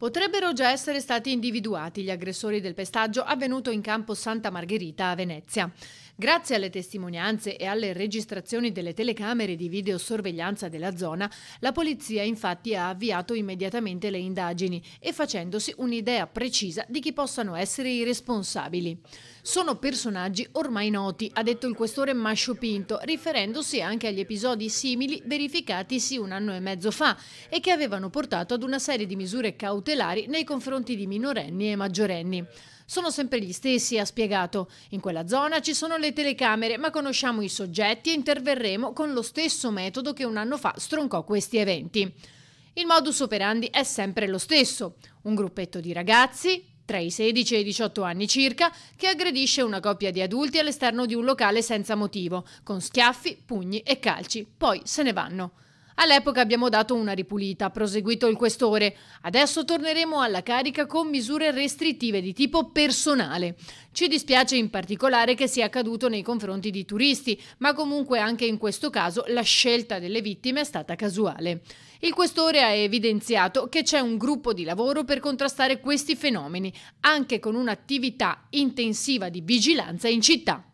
Potrebbero già essere stati individuati gli aggressori del pestaggio avvenuto in campo Santa Margherita a Venezia. Grazie alle testimonianze e alle registrazioni delle telecamere di videosorveglianza della zona, la polizia infatti ha avviato immediatamente le indagini e facendosi un'idea precisa di chi possano essere i responsabili. Sono personaggi ormai noti, ha detto il questore Mascio Pinto, riferendosi anche agli episodi simili verificatisi un anno e mezzo fa e che avevano portato ad una serie di misure cautelari nei confronti di minorenni e maggiorenni. Sono sempre gli stessi, ha spiegato. In quella zona ci sono le le telecamere, ma conosciamo i soggetti e interverremo con lo stesso metodo che un anno fa stroncò questi eventi. Il modus operandi è sempre lo stesso, un gruppetto di ragazzi tra i 16 e i 18 anni circa, che aggredisce una coppia di adulti all'esterno di un locale senza motivo, con schiaffi, pugni e calci. Poi se ne vanno. All'epoca abbiamo dato una ripulita, ha proseguito il questore. Adesso torneremo alla carica con misure restrittive di tipo personale. Ci dispiace in particolare che sia accaduto nei confronti di turisti, ma comunque anche in questo caso la scelta delle vittime è stata casuale. Il questore ha evidenziato che c'è un gruppo di lavoro per contrastare questi fenomeni, anche con un'attività intensiva di vigilanza in città.